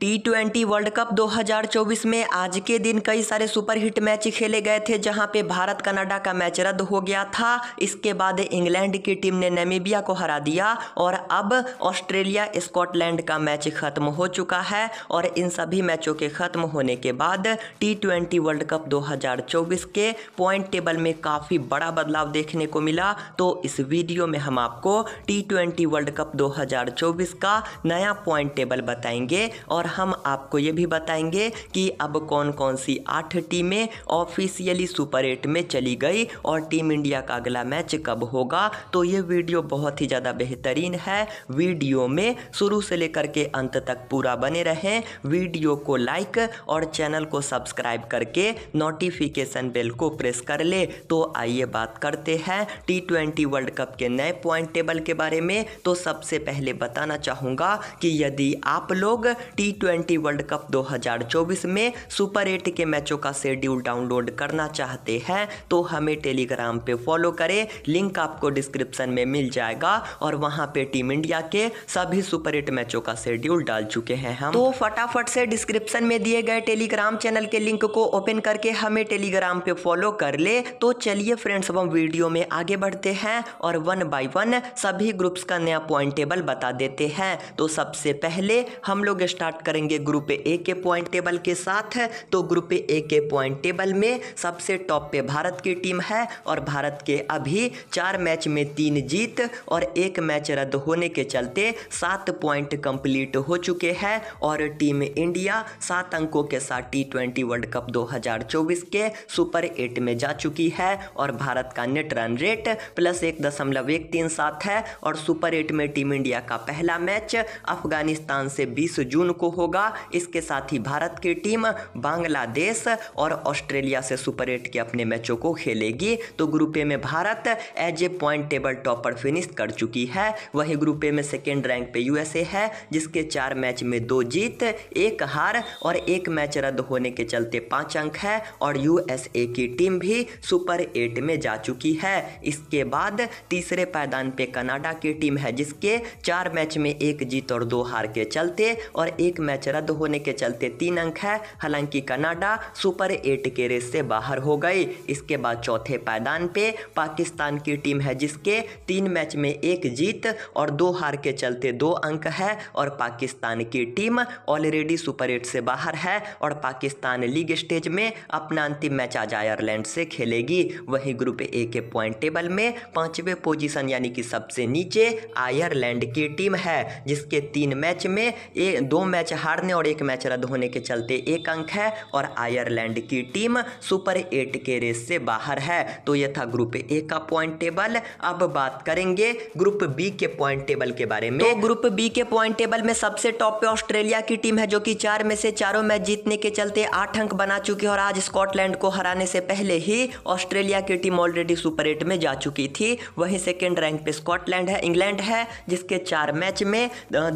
T twenty world cup 2024 में आज के दिन कई सारे सुपरहिट मैच खेले गए थे जहां पे भारत कनाडा का मैच रद्द हो गया था इसके बाद इंग्लैंड की टीम ने नेमीबिया को हरा दिया और अब ऑस्ट्रेलिया स्कॉटलैंड का मैच खत्म हो चुका है और इन सभी मैचों के खत्म होने के बाद टी ट्वेंटी वर्ल्ड कप 2024 के पॉइंट टेबल में काफ़ी बड़ा बदलाव देखने को मिला तो इस वीडियो में हम आपको टी ट्वेंटी वर्ल्ड कप दो का नया पॉइंट टेबल बताएंगे और हम आपको ये भी बताएंगे कि अब कौन कौन सी आठ टीमें ऑफिशियली सुपर एट में चली गई और टीम इंडिया का अगला मैच कब होगा तो ये वीडियो बहुत ही ज़्यादा बेहतरीन है वीडियो में शुरू से लेकर के अंत तक पूरा बने रहें वीडियो को लाइक और चैनल को सब्सक्राइब करके नोटिफिकेशन बेल को प्रेस कर ले तो आइए बात करते हैं टी ट्वेंटी वर्ल्ड कप के नए पॉइंट टेबल के बारे में तो सबसे पहले बताना चाहूँगा कि यदि आप लोग टी ट्वेंटी वर्ल्ड कप 2024 में सुपर एट के मैचों का शेड्यूल डाउनलोड करना चाहते हैं तो हमें टेलीग्राम पे फॉलो करें लिंक आपको डिस्क्रिप्शन में मिल जाएगा और वहां पे टीम इंडिया के सभी सुपर एट मैचों का शेड्यूल डाल चुके हैं हम तो फटाफट से डिस्क्रिप्शन में दिए गए टेलीग्राम चैनल के लिंक को ओपन करके हमें टेलीग्राम पे फॉलो कर ले तो चलिए फ्रेंड्स हम वीडियो में आगे बढ़ते हैं और वन बाय वन सभी ग्रुप्स का नया पॉइंट टेबल बता देते हैं तो सबसे पहले हम लोग स्टार्ट करेंगे ग्रुप ए के पॉइंट टेबल के साथ तो ग्रुप ए के पॉइंट टेबल में सबसे टॉप पे भारत की टीम है और भारत के अभी चार मैच में तीन जीत और एक मैच रद्द होने के चलते सात पॉइंट कंप्लीट हो चुके हैं और टीम इंडिया सात अंकों के साथ टी ट्वेंटी वर्ल्ड कप 2024 के सुपर एट में जा चुकी है और भारत का नेट रन रेट प्लस एक दशमलव एक तीन सात है और सुपर एट में टीम इंडिया का पहला मैच अफगानिस्तान से 20 जून को होगा इसके साथ ही भारत की टीम बांग्लादेश और ऑस्ट्रेलिया से सुपर एट के अपने मैचों को खेलेगी तो ग्रुप ए में Bharat as a point table topper finish कर चुकी है वही ग्रुप ए में सेकेंड रैंक पे यूएसए है जिसके चार मैच में दो जीत एक हार और एक मैच रद्द होने के चलते पाँच अंक है और यूएसए की टीम भी सुपर एट में जा चुकी है इसके बाद तीसरे पायदान पे कनाडा की टीम है जिसके चार मैच में एक जीत और दो हार के चलते और एक मैच रद्द होने के चलते तीन अंक है हालांकि कनाडा सुपर एट के रेस से बाहर हो गई इसके बाद चौथे पायदान पे पाकिस्तान की टीम है जिसके तीन मैच में एक जीत और दो हार के चलते दो अंक है और पाकिस्तान की टीम ऑलरेडी सुपर एट से बाहर है और पाकिस्तान लीग स्टेज में अपना अंतिम मैच आज आयरलैंड से खेलेगी वहीं ग्रुप ए के पॉइंट टेबल में पांचवें पोजीशन यानी कि सबसे नीचे आयरलैंड की टीम है जिसके तीन मैच में ए, दो मैच हारने और एक मैच रद्द होने के चलते एक अंक है और आयरलैंड की टीम सुपर एट के रेस से बाहर है तो यह था ग्रुप ए का पॉइंट टेबल अब बात करेंगे ग्रुप बी के पॉइंट टेबल के बारे में तो ग्रुप बी के पॉइंट टेबल में सबसे टॉप पे ऑस्ट्रेलिया की टीम है जो कि चार में से चारों मैच जीतने के चलते आठ अंक बना चुकी है और आज स्कॉटलैंड को हराने से पहले ही ऑस्ट्रेलिया की टीम ऑलरेडी सुपर एट में जा चुकी थी वहीं सेकेंड रैंक पे स्कॉटलैंड है इंग्लैंड है जिसके चार मैच में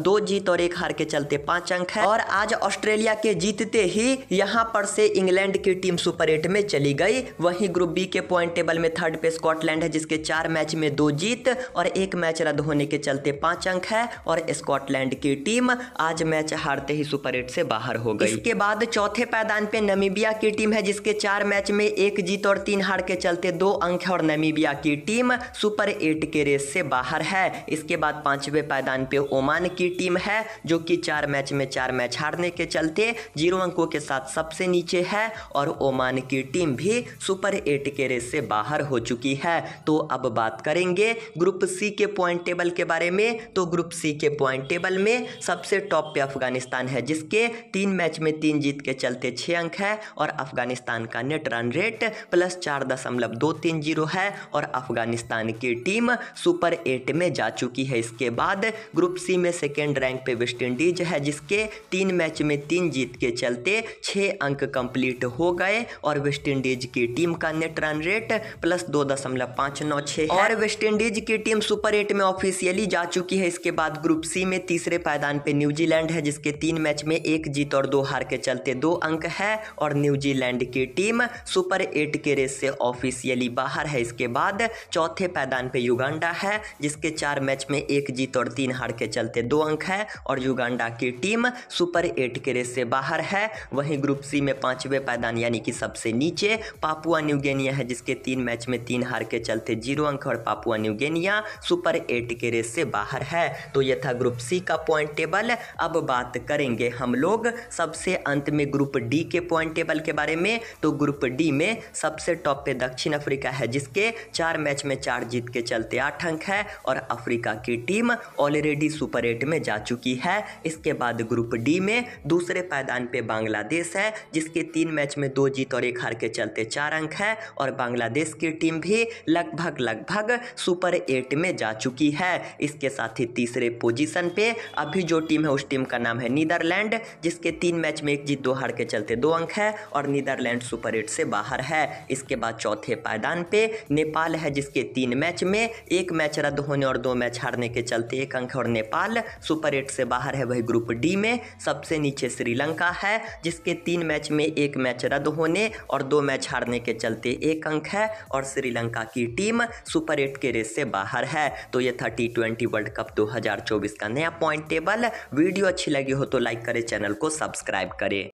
दो जीत और एक हार के चलते पांच अंक अंक है और आज ऑस्ट्रेलिया के जीतते ही यहाँ पर से इंग्लैंड की टीम सुपर एट में चली गई वहीं ग्रुप बी के पॉइंट टेबल में थर्ड पे स्कॉटलैंड है जिसके चार मैच में दो जीत और एक मैच रद्द होने के चलते पांच अंक है और स्कॉटलैंड की टीम आज मैच हारते ही सुपर एट से बाहर हो गई इसके बाद चौथे पैदान पे नमीबिया की टीम है जिसके चार मैच में एक जीत और तीन हार के चलते दो अंक है और नमीबिया की टीम सुपर एट के रेस से बाहर है इसके बाद पांचवे पैदान पे ओमान की टीम है जो कि चार मैच में चार मैच हारने के चलते जीरो अंकों के साथ सबसे नीचे है और ओमान की टीम भी सुपर एट के रेस से बाहर हो चुकी है तो अब बात करेंगे ग्रुप सी के पॉइंट टेबल के बारे में तो ग्रुप सी के पॉइंट टेबल में सबसे टॉप पे अफगानिस्तान है जिसके तीन मैच में तीन जीत के चलते छः अंक है और अफगानिस्तान का नेट रन रेट प्लस चार दशमलव दो तीन जीरो है और अफगानिस्तान की टीम सुपर एट में जा चुकी है इसके बाद ग्रुप सी में सेकेंड रैंक पे वेस्ट इंडीज है जिसके तीन मैच में तीन जीत के चलते छः अंक कंप्लीट हो गए और वेस्टइंडीज की टीम का नेट रन रेट प्लस दो दशमलव पाँच नौ छः और इंडीज की टीम सुपर एट में ऑफिशियली जा चुकी है इसके बाद ग्रुप सी में तीसरे पायदान पे न्यूजीलैंड है जिसके तीन मैच में एक जीत और दो हार के चलते दो अंक है और न्यूजीलैंड की टीम सुपर एट के रेस से ऑफिशियली बाहर है इसके बाद चौथे पैदान पे युगांडा है जिसके चार मैच में एक जीत और तीन हार के चलते दो अंक है और युगांडा की टीम सुपर एट के रेस से बाहर है वहीं ग्रुप सी में पांचवें पैदान यानी कि सबसे नीचे पापुआ न्यूगेनिया है जिसके तीन मैच में तीन हार के चलते जीरो अंक और पापुआ न्यूगेनिया सुपर एट के रेस से बाहर है तो यह था ग्रुप सी का पॉइंट टेबल अब बात करेंगे हम लोग सबसे अंत में ग्रुप डी के पॉइंट टेबल के बारे में तो ग्रुप डी में सबसे टॉप पे दक्षिण अफ्रीका है जिसके चार मैच में चार जीत के चलते आठ अंक है और अफ्रीका की टीम ऑलरेडी सुपर एट में जा चुकी है इसके बाद ग्रुप ग्रुप डी में दूसरे पायदान पे बांग्लादेश है जिसके तीन मैच में दो जीत और एक हार के चलते चार अंक है और बांग्लादेश की टीम भी लगभग लगभग सुपर एट में जा चुकी है इसके साथ ही तीसरे पोजीशन पे अभी जो टीम है उस टीम का नाम है नीदरलैंड जिसके तीन मैच में एक जीत दो हार के चलते दो अंक है और नीदरलैंड सुपर एट से बाहर है इसके बाद चौथे पायदान पे नेपाल है जिसके तीन मैच में एक मैच रद्द होने और दो मैच हारने के चलते एक अंक और नेपाल सुपर एट से बाहर है वही ग्रुप डी में में सबसे नीचे श्रीलंका है जिसके तीन मैच में एक मैच रद्द होने और दो मैच हारने के चलते एक अंक है और श्रीलंका की टीम सुपर एट के रेस से बाहर है तो ये था टी ट्वेंटी वर्ल्ड कप 2024 का नया पॉइंट टेबल वीडियो अच्छी लगी हो तो लाइक करें चैनल को सब्सक्राइब करें